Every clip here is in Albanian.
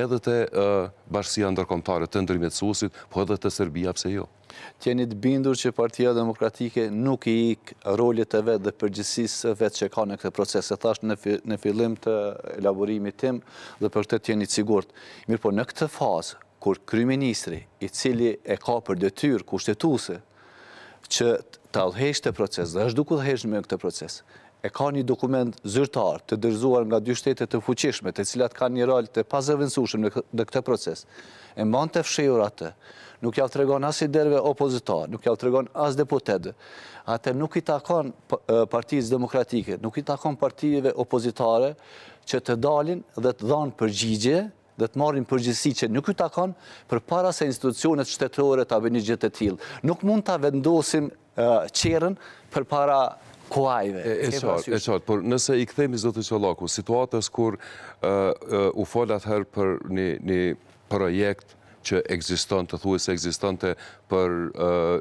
edhe të bashkësia ndërkomtare të ndërmjetësusit, po edhe të Serbia pëse jo. Tjeni të bindur që partia demokratike nuk i ikë rolit të vetë dhe përgjësisë vetë që ka në këtë proces, e thashtë në fillim të elaborimit tim dhe për të tjeni sigurët. Mirë po në këtë fazë, kur kryministri i cili e ka për detyrë kushtetuse që të alheshtë të proces dhe është duku të alheshtë me këtë proces, e ka një dokument zyrtar të dërzuar nga dy shtetet të fuqishme, të cilat ka një rol të pazëvënsushëm në këtë proces, e mban të fshejur atë, nuk javë të regon as i derve opozitar, nuk javë të regon as deputet, atë nuk i takon po, partijës demokratike, nuk i takon partijëve opozitare që të dalin dhe të dhanë përgjigje, dhe të marrin përgjësi që nuk ju takon për para se institucionet shtetërore të abë një gjithë të tilë. Nuk mund të vendosim qërën për para kuajve. E qërë, por nëse i këthejmë zëtë zotë situatës kur u folat herë për një projekt që egzistante, të thuës e egzistante për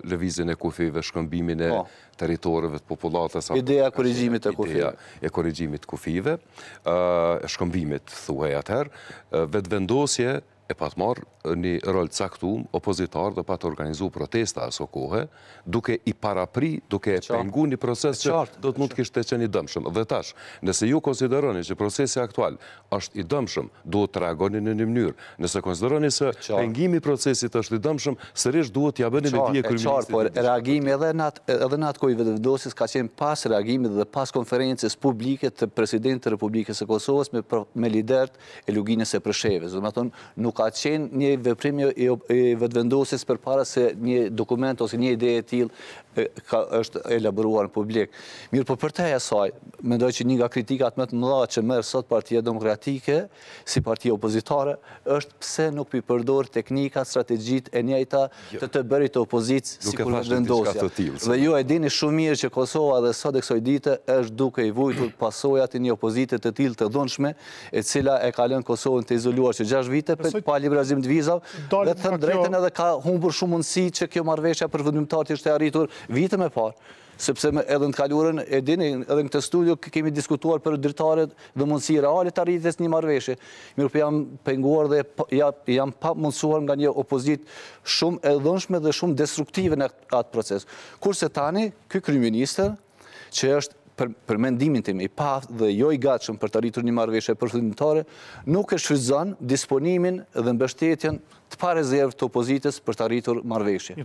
levizin e kufive, shkëmbimin e po. teritorëve të populatës. Ideja e korrigjimit e kufive. Ideja e korrigjimit kufive, shkëmbimit, thuhej atëherë, vetë vendosje e pat marë një rol caktum opozitar dhe pat organizu protesta aso kohë, duke i parapri, duke e pengu një proces që do të mund të kishtë të i dëmshëm. Dhe tash, nëse ju konsideroni që procesi aktual është i dëmshëm, duhet të reagoni në një mënyrë. Nëse konsideroni se pengimi procesit është i dëmshëm, sërish duhet të jabëni me dhije kërminisit. E qarë, por reagimi edhe në atë kojë vëdëvdosis ka qenë pas reagimi dhe pas publike të të Republikës Kosovës me luginës nuk ka qenë një vëprim jo- jo- i vëtvendosis për para se një dokument ose një ideje t'il është elaboruar në publik. Mirë, po për për teja saj, mendoj që një nga kritikat më të mëdha që mërë sot partia demokratike, si partija opozitare, është pse nuk për përdor teknika, strategjit e njëjta jo. të të bërit të opozitës si kur vëtvendosja. Dhe ju e dini shumë mirë që Kosova dhe sot e kësoj dite është duke i vujtur pasojat i një opozitet të til të dhunshme, e cila e kalen Kosovën të izoluar që 6 vite, pa liberalizim të vizav, dhe thënë drejten edhe ka humbur shumë mundësi që kjo marveshja për vëndymtarët ishte arritur vite me parë, sepse edhe në të kalurën e dini, edhe në këtë studio kemi diskutuar për dritarët dhe mundësi realit arritjes një marveshje. Mirë për po jam penguar dhe po- jam pa mundësuar nga një opozit shumë edhënshme dhe shumë destruktive në atë proces. Kurse tani, këj kryministër, që është për mendimin tim, i paft dhe jo i gatshëm për të arritur një marveshe përfëndimtare, nuk e shfizan disponimin dhe në bështetjen të pa rezervë të opozitës për të arritur marveshe.